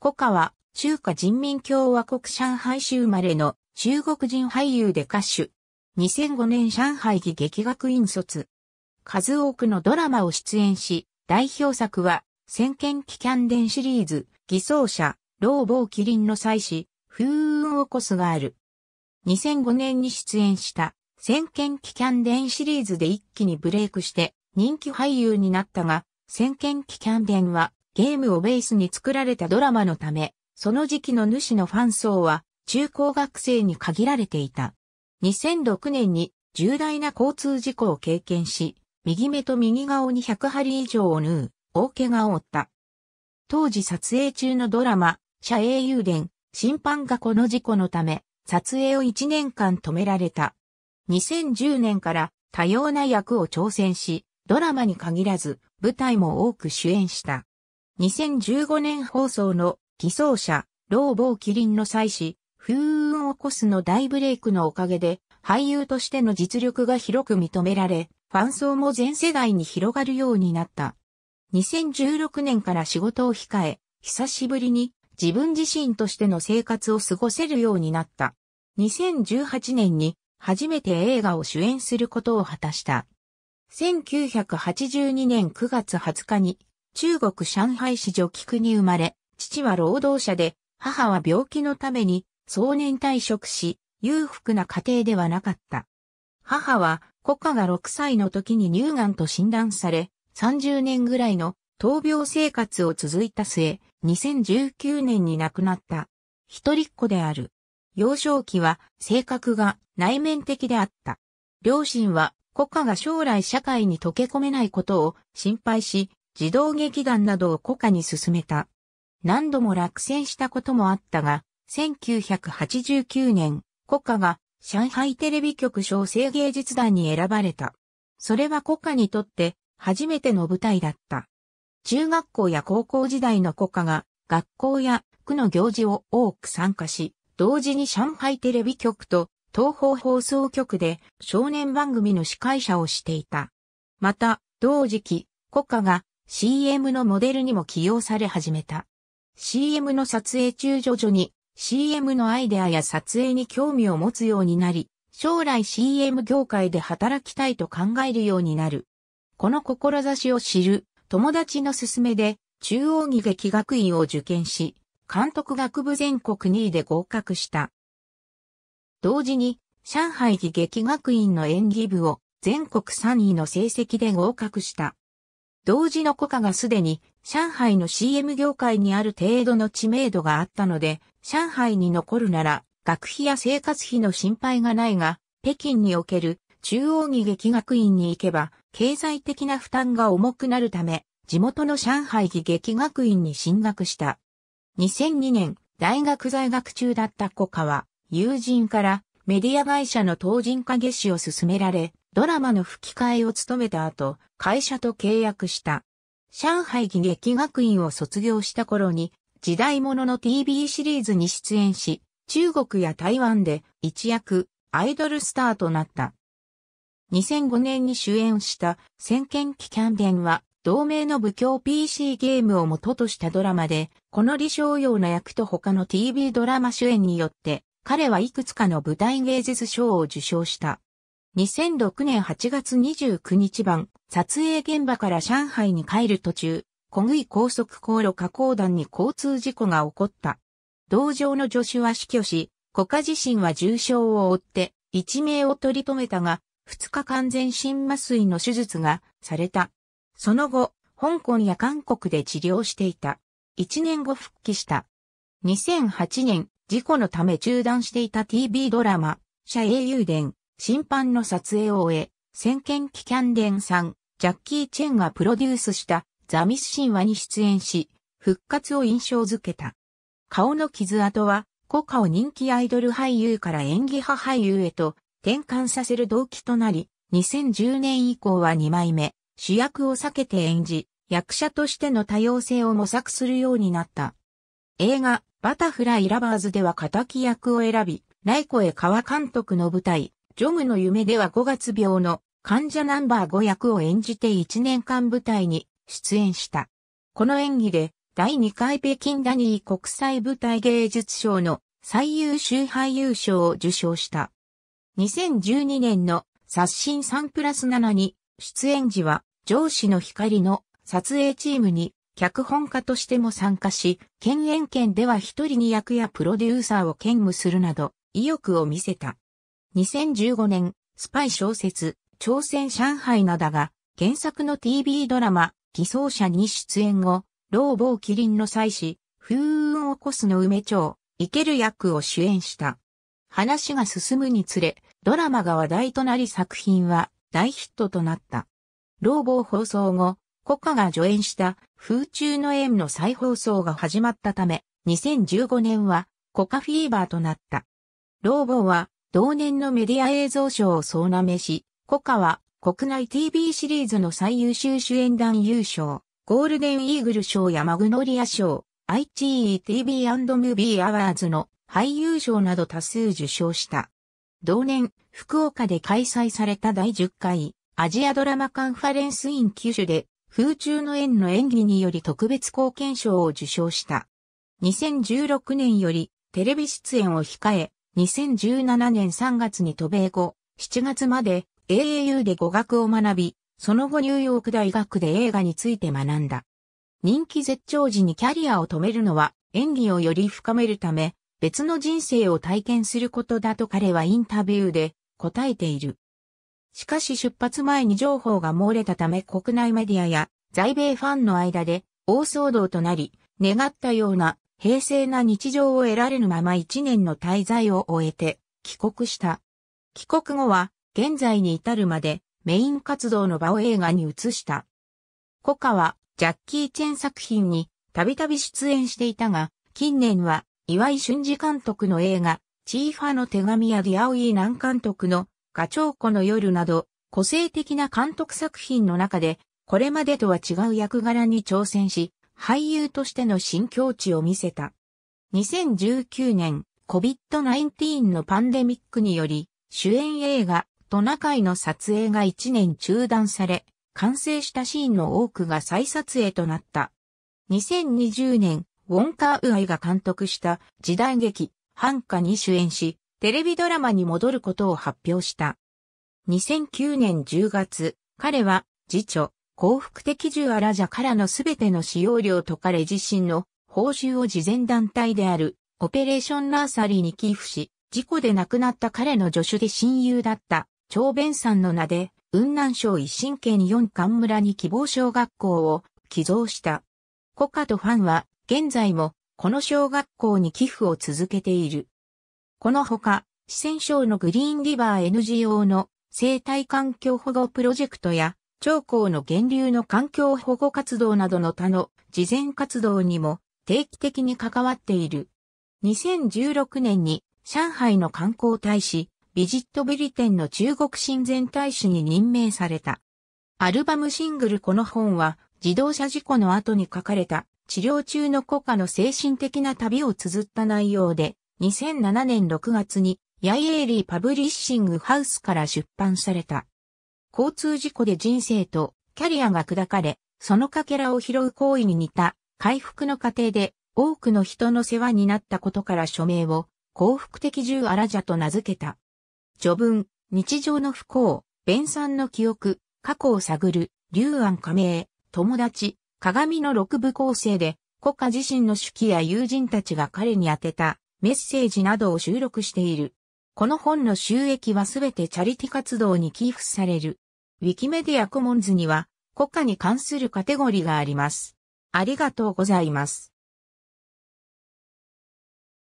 古カは中華人民共和国上海州生まれの中国人俳優で歌手。2005年上海技劇学院卒。数多くのドラマを出演し、代表作は、先見機デンシリーズ、偽装者、老坊麒麟の祭司、風雲を起こすがある。2005年に出演した、先見機デンシリーズで一気にブレイクして、人気俳優になったが、先見機デンは、ゲームをベースに作られたドラマのため、その時期の主のファン層は中高学生に限られていた。2006年に重大な交通事故を経験し、右目と右顔に100針以上を縫う、大怪我を負った。当時撮影中のドラマ、社営雄伝、審判がこの事故のため、撮影を1年間止められた。2010年から多様な役を挑戦し、ドラマに限らず舞台も多く主演した。2015年放送の偽装者、老坊麒麟の祭祀、風雲を起こすの大ブレイクのおかげで、俳優としての実力が広く認められ、ファン層も全世代に広がるようになった。2016年から仕事を控え、久しぶりに自分自身としての生活を過ごせるようになった。2018年に初めて映画を主演することを果たした。1982年9月20日に中国上海市女菊に生まれ、父は労働者で、母は病気のために、早年退職し、裕福な家庭ではなかった。母は、国家が6歳の時に乳がんと診断され、30年ぐらいの闘病生活を続いた末、2019年に亡くなった。一人っ子である。幼少期は性格が内面的であった。両親は国家が将来社会に溶け込めないことを心配し、児童劇団などを古家に進めた。何度も落選したこともあったが、1989年、国家が上海テレビ局小生芸術団に選ばれた。それは国家にとって初めての舞台だった。中学校や高校時代の国家が学校や区の行事を多く参加し、同時に上海テレビ局と東方放送局で少年番組の司会者をしていた。また、同時期、国家が CM のモデルにも起用され始めた。CM の撮影中徐々に CM のアイデアや撮影に興味を持つようになり、将来 CM 業界で働きたいと考えるようになる。この志を知る友達の勧めで中央儀劇学院を受験し、監督学部全国2位で合格した。同時に上海技劇学院の演技部を全国3位の成績で合格した。同時のコカがすでに上海の CM 業界にある程度の知名度があったので、上海に残るなら学費や生活費の心配がないが、北京における中央義劇学院に行けば経済的な負担が重くなるため、地元の上海義劇学院に進学した。2002年、大学在学中だったコカは、友人からメディア会社の当人化月誌を勧められ、ドラマの吹き替えを務めた後、会社と契約した。上海儀劇学院を卒業した頃に、時代物の TV シリーズに出演し、中国や台湾で一躍アイドルスターとなった。2005年に主演した先見機キャンデンは同名の武教 PC ゲームを元としたドラマで、この李承陽の役と他の TV ドラマ主演によって、彼はいくつかの舞台芸術賞を受賞した。2006年8月29日版、撮影現場から上海に帰る途中、小食い高速航路加工団に交通事故が起こった。同情の助手は死去し、国家自身は重傷を負って、一命を取り留めたが、2日完全心麻酔の手術がされた。その後、香港や韓国で治療していた。1年後復帰した。2008年、事故のため中断していた TV ドラマ、社英雄伝、審判の撮影を終え、先見機キャンデンさん、ジャッキー・チェンがプロデュースしたザ・ミス神話に出演し、復活を印象づけた。顔の傷跡は、コ家を人気アイドル俳優から演技派俳優へと転換させる動機となり、2010年以降は2枚目、主役を避けて演じ、役者としての多様性を模索するようになった。映画、バタフライ・ラバーズでは仇役を選び、ライコエ川監督の舞台、ジョムの夢では5月病の患者ナンバー5役を演じて1年間舞台に出演した。この演技で第2回北京ダニー国際舞台芸術賞の最優秀俳優賞を受賞した。2012年の刷新3プラス7に出演時は上司の光の撮影チームに脚本家としても参加し、県演県では一人に役やプロデューサーを兼務するなど意欲を見せた。2015年、スパイ小説、朝鮮上海などが、原作の TV ドラマ、偽装者に出演後、老坊麒麟の妻子、風雲を起こすの梅町、イケる役を主演した。話が進むにつれ、ドラマが話題となり作品は大ヒットとなった。老坊放送後、国家が助演した風中の縁の再放送が始まったため、2015年はコカフィーバーとなった。老坊は同年のメディア映像賞を総なめし、コカは国内 TV シリーズの最優秀主演男優賞、ゴールデンイーグル賞やマグノリア賞、ITETV&Movie アワーズの俳優賞など多数受賞した。同年、福岡で開催された第10回アジアドラマカンファレンスイン九州で風中の縁の演技により特別貢献賞を受賞した。2016年よりテレビ出演を控え、2017年3月に渡米後、7月まで AAU で語学を学び、その後ニューヨーク大学で映画について学んだ。人気絶頂時にキャリアを止めるのは演技をより深めるため、別の人生を体験することだと彼はインタビューで答えている。しかし出発前に情報が漏れたため国内メディアや在米ファンの間で大騒動となり、願ったような平静な日常を得られぬまま1年の滞在を終えて帰国した。帰国後は現在に至るまでメイン活動の場を映画に移した。コカはジャッキー・チェン作品にたびたび出演していたが、近年は岩井俊二監督の映画、チーファの手紙やディアオイー南監督のガチョウコの夜など、個性的な監督作品の中で、これまでとは違う役柄に挑戦し、俳優としての新境地を見せた。2019年、COVID-19 のパンデミックにより、主演映画、トナカイの撮影が1年中断され、完成したシーンの多くが再撮影となった。2020年、ウォンカーウアイが監督した時代劇、ハンカに主演し、テレビドラマに戻ることを発表した。2009年10月、彼は、次女、幸福的ジュアラジャからのすべての使用料と彼自身の報酬を事前団体であるオペレーションナーサリーに寄付し、事故で亡くなった彼の助手で親友だった長弁さんの名で雲南省一神県四冠村に希望小学校を寄贈した。コカとファンは現在もこの小学校に寄付を続けている。このほか、四川省のグリーンリバー NGO の生態環境保護プロジェクトや長江の源流の環境保護活動などの他の事前活動にも定期的に関わっている。2016年に上海の観光大使、ビジットベリテンの中国親善大使に任命された。アルバムシングルこの本は自動車事故の後に書かれた治療中の国家の精神的な旅を綴った内容で2007年6月にヤイエーリーパブリッシングハウスから出版された。交通事故で人生とキャリアが砕かれ、そのかけらを拾う行為に似た回復の過程で多くの人の世話になったことから署名を幸福的獣アラジャと名付けた。序文、日常の不幸、弁算の記憶、過去を探る、流安加盟、友達、鏡の六部構成で、国家自身の手記や友人たちが彼に宛てたメッセージなどを収録している。この本の収益はすべてチャリティ活動に寄付される。ウィキメディアコモンズには、国家に関するカテゴリーがあります。ありがとうございます。